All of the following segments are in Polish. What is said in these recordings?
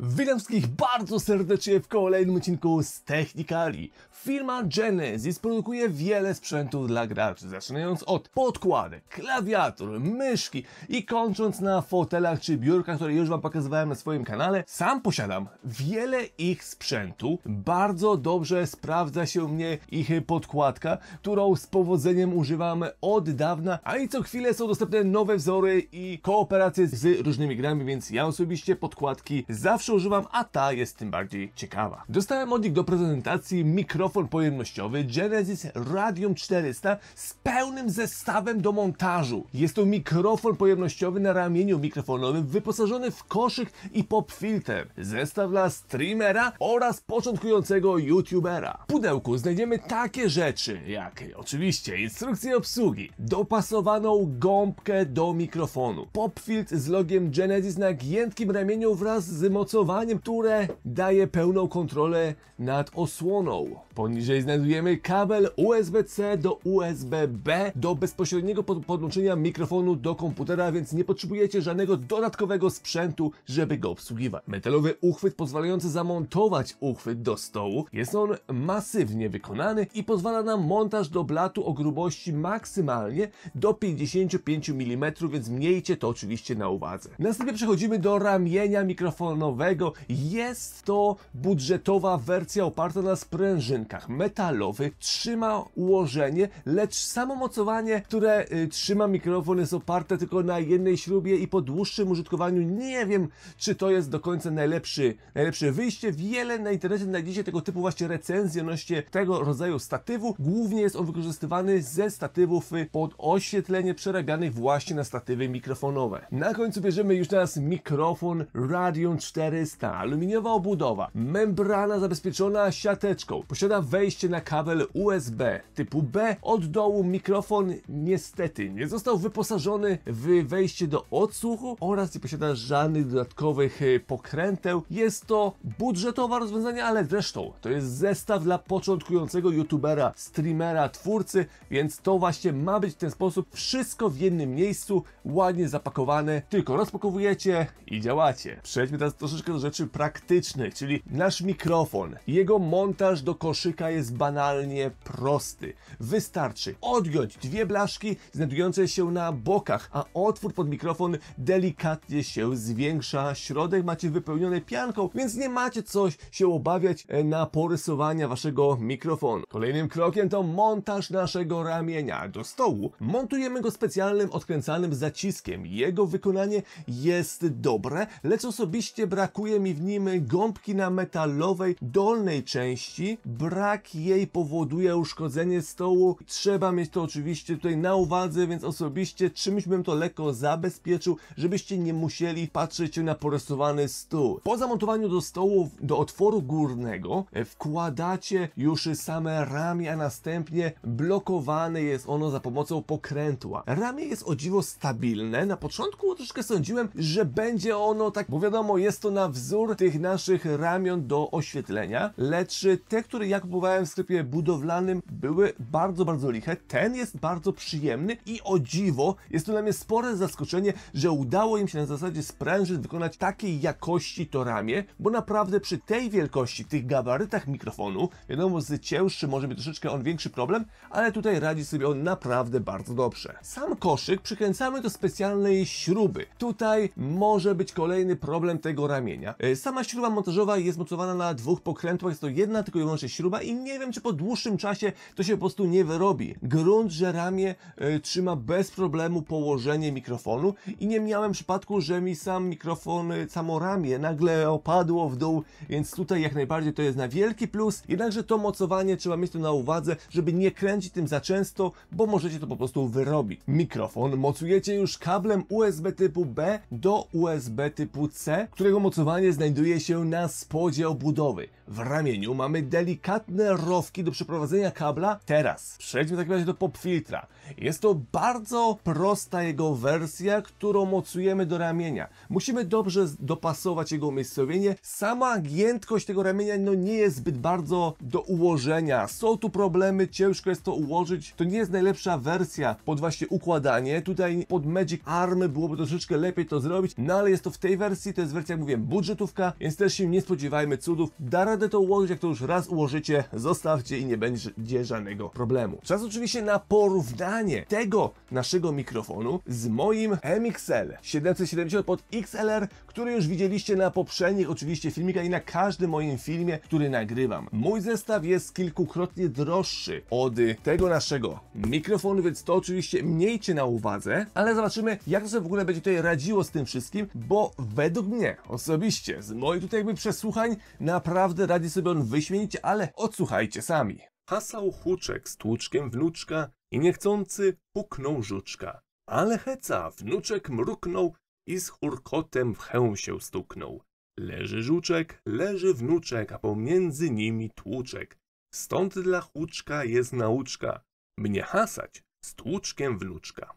Witam wszystkich bardzo serdecznie w kolejnym odcinku z Technikali. Firma Genesis produkuje wiele sprzętu dla graczy, zaczynając od podkładek, klawiatur, myszki i kończąc na fotelach czy biurkach, które już Wam pokazywałem na swoim kanale. Sam posiadam wiele ich sprzętu. Bardzo dobrze sprawdza się u mnie ich podkładka, którą z powodzeniem używam od dawna, a i co chwilę są dostępne nowe wzory i kooperacje z różnymi grami, więc ja osobiście podkładki zawsze zawsze używam, a ta jest tym bardziej ciekawa. Dostałem od nich do prezentacji mikrofon pojemnościowy Genesis Radium 400 z pełnym zestawem do montażu. Jest to mikrofon pojemnościowy na ramieniu mikrofonowym wyposażony w koszyk i pop filter, zestaw dla streamera oraz początkującego youtubera. W pudełku znajdziemy takie rzeczy jak oczywiście instrukcje obsługi, dopasowaną gąbkę do mikrofonu, pop filtr z logiem Genesis na giętkim ramieniu wraz z mocą które daje pełną kontrolę nad osłoną. Poniżej znajdujemy kabel USB-C do USB-B do bezpośredniego podłączenia mikrofonu do komputera, więc nie potrzebujecie żadnego dodatkowego sprzętu, żeby go obsługiwać. Metalowy uchwyt pozwalający zamontować uchwyt do stołu. Jest on masywnie wykonany i pozwala na montaż do blatu o grubości maksymalnie do 55 mm, więc miejcie to oczywiście na uwadze. Następnie przechodzimy do ramienia mikrofonowego. Jest to budżetowa wersja oparta na sprężynce rękach metalowych trzyma ułożenie, lecz samo mocowanie, które y, trzyma mikrofon jest oparte tylko na jednej śrubie i po dłuższym użytkowaniu nie wiem, czy to jest do końca najlepszy, najlepsze wyjście. Wiele na internecie znajdziecie tego typu właśnie recenzje odnośnie tego rodzaju statywu. Głównie jest on wykorzystywany ze statywów y, pod oświetlenie przerabianych właśnie na statywy mikrofonowe. Na końcu bierzemy już teraz mikrofon Radion 400, aluminiowa obudowa, membrana zabezpieczona siateczką, posiada wejście na kabel USB typu B. Od dołu mikrofon niestety nie został wyposażony w wejście do odsłuchu oraz nie posiada żadnych dodatkowych e, pokręteł. Jest to budżetowe rozwiązanie, ale zresztą to jest zestaw dla początkującego youtubera, streamera, twórcy, więc to właśnie ma być w ten sposób wszystko w jednym miejscu, ładnie zapakowane, tylko rozpakowujecie i działacie. Przejdźmy teraz troszeczkę do rzeczy praktycznych, czyli nasz mikrofon, jego montaż do koszyka, koszyka jest banalnie prosty. Wystarczy odgiąć dwie blaszki znajdujące się na bokach, a otwór pod mikrofon delikatnie się zwiększa. Środek macie wypełniony pianką, więc nie macie coś się obawiać e, na porysowania waszego mikrofonu. Kolejnym krokiem to montaż naszego ramienia do stołu. Montujemy go specjalnym odkręcanym zaciskiem. Jego wykonanie jest dobre, lecz osobiście brakuje mi w nim gąbki na metalowej dolnej części brak jej powoduje uszkodzenie stołu. Trzeba mieć to oczywiście tutaj na uwadze, więc osobiście czymś bym to lekko zabezpieczył, żebyście nie musieli patrzeć na porysowany stół. Po zamontowaniu do stołu, do otworu górnego e, wkładacie już same ramię, a następnie blokowane jest ono za pomocą pokrętła. Ramię jest o dziwo stabilne. Na początku troszkę sądziłem, że będzie ono tak, bo wiadomo, jest to na wzór tych naszych ramion do oświetlenia, lecz te, które jak próbowałem w sklepie budowlanym, były bardzo, bardzo liche. Ten jest bardzo przyjemny i o dziwo, jest to dla mnie spore zaskoczenie, że udało im się na zasadzie sprężyn wykonać takiej jakości to ramię, bo naprawdę przy tej wielkości, tych gabarytach mikrofonu, wiadomo, z cięższy może być troszeczkę on większy problem, ale tutaj radzi sobie on naprawdę bardzo dobrze. Sam koszyk przykręcamy do specjalnej śruby. Tutaj może być kolejny problem tego ramienia. E, sama śruba montażowa jest mocowana na dwóch pokrętłach, jest to jedna tylko i wyłącznie śruba, śruba i nie wiem, czy po dłuższym czasie to się po prostu nie wyrobi. Grunt, że ramię y, trzyma bez problemu położenie mikrofonu i nie miałem przypadku, że mi sam mikrofon, e, samo ramię nagle opadło w dół, więc tutaj jak najbardziej to jest na wielki plus, jednakże to mocowanie trzeba mieć tu na uwadze, żeby nie kręcić tym za często, bo możecie to po prostu wyrobić. Mikrofon mocujecie już kablem USB typu B do USB typu C, którego mocowanie znajduje się na spodzie obudowy. W ramieniu mamy delikatny przydatne rowki do przeprowadzenia kabla? Teraz przejdźmy w takim razie do popfiltra. Jest to bardzo prosta jego wersja, którą mocujemy do ramienia. Musimy dobrze dopasować jego umiejscowienie. Sama giętkość tego ramienia no nie jest zbyt bardzo do ułożenia. Są tu problemy, ciężko jest to ułożyć. To nie jest najlepsza wersja pod właśnie układanie. Tutaj pod Magic Army byłoby troszeczkę lepiej to zrobić, no ale jest to w tej wersji, to jest wersja, jak mówiłem, budżetówka, więc też się nie spodziewajmy cudów. Da radę to ułożyć, jak to już raz ułożycie, zostawcie i nie będzie żadnego problemu. Czas oczywiście na porównanie tego naszego mikrofonu z moim MXL 770 pod XLR, który już widzieliście na poprzednich oczywiście filmikach i na każdym moim filmie, który nagrywam. Mój zestaw jest kilkukrotnie droższy od tego naszego mikrofonu, więc to oczywiście miejcie na uwadze, ale zobaczymy jak to sobie w ogóle będzie tutaj radziło z tym wszystkim, bo według mnie osobiście z moich tutaj jakby przesłuchań naprawdę radzi sobie on wyśmienić, ale odsłuchajcie sami. Hasał huczek z tłuczkiem wnuczka i niechcący puknął żuczka. Ale heca, wnuczek mruknął i z chórkotem w chę się stuknął. Leży żuczek, leży wnuczek, a pomiędzy nimi tłuczek. Stąd dla huczka jest nauczka. Mnie hasać z tłuczkiem wnuczka.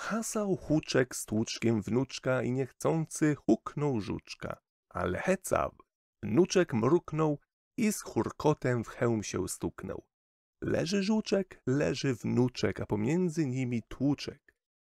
Hasał huczek z tłuczkiem wnuczka i niechcący huknął żuczka. Ale heca, wnuczek mruknął i z churkotem w hełm się stuknął. Leży żuczek, leży wnuczek, a pomiędzy nimi tłuczek.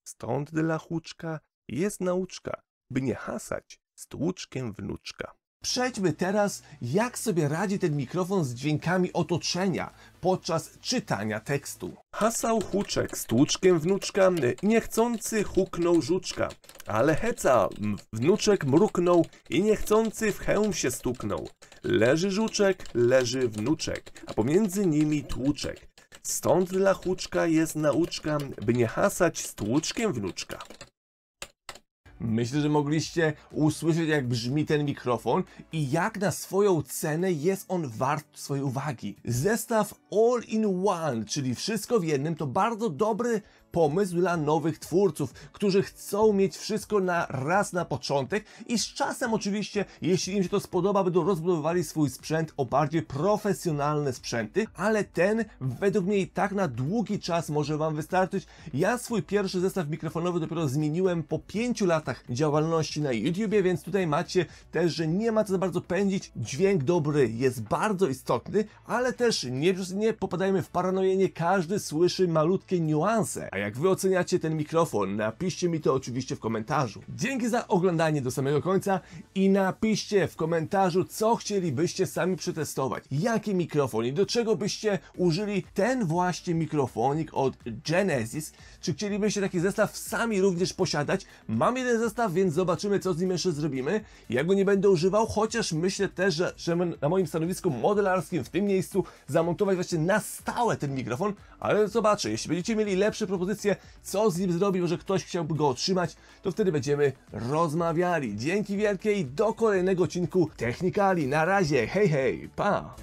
Stąd dla huczka jest nauczka, by nie hasać z tłuczkiem wnuczka. Przejdźmy teraz, jak sobie radzi ten mikrofon z dźwiękami otoczenia podczas czytania tekstu. Hasał huczek z tłuczkiem wnuczka, niechcący huknął żuczka, ale heca, wnuczek mruknął i niechcący w hełm się stuknął. Leży żuczek, leży wnuczek, a pomiędzy nimi tłuczek. Stąd dla huczka jest nauczka, by nie hasać z tłuczkiem wnuczka. Myślę, że mogliście usłyszeć, jak brzmi ten mikrofon i jak na swoją cenę jest on wart swojej uwagi. Zestaw All in One, czyli wszystko w jednym, to bardzo dobry pomysł dla nowych twórców, którzy chcą mieć wszystko na raz na początek i z czasem oczywiście, jeśli im się to spodoba, będą rozbudowywali swój sprzęt o bardziej profesjonalne sprzęty, ale ten według mnie i tak na długi czas może Wam wystarczyć. Ja swój pierwszy zestaw mikrofonowy dopiero zmieniłem po 5 latach działalności na YouTubie, więc tutaj macie też, że nie ma co za bardzo pędzić. Dźwięk dobry jest bardzo istotny, ale też nie, nie popadajmy w paranoję, nie każdy słyszy malutkie niuanse. A jak wy oceniacie ten mikrofon? Napiszcie mi to oczywiście w komentarzu. Dzięki za oglądanie do samego końca i napiszcie w komentarzu, co chcielibyście sami przetestować. Jaki mikrofon i do czego byście użyli ten właśnie mikrofonik od Genesis? Czy chcielibyście taki zestaw sami również posiadać? Mam jeden zestaw, więc zobaczymy, co z nim jeszcze zrobimy. Ja go nie będę używał, chociaż myślę też, że, że na moim stanowisku modelarskim w tym miejscu zamontować właśnie na stałe ten mikrofon, ale zobaczę, jeśli będziecie mieli lepsze propozycje, co z nim zrobił, że ktoś chciałby go otrzymać, to wtedy będziemy rozmawiali. Dzięki wielkiej, do kolejnego odcinku Technikali. Na razie, hej hej, pa!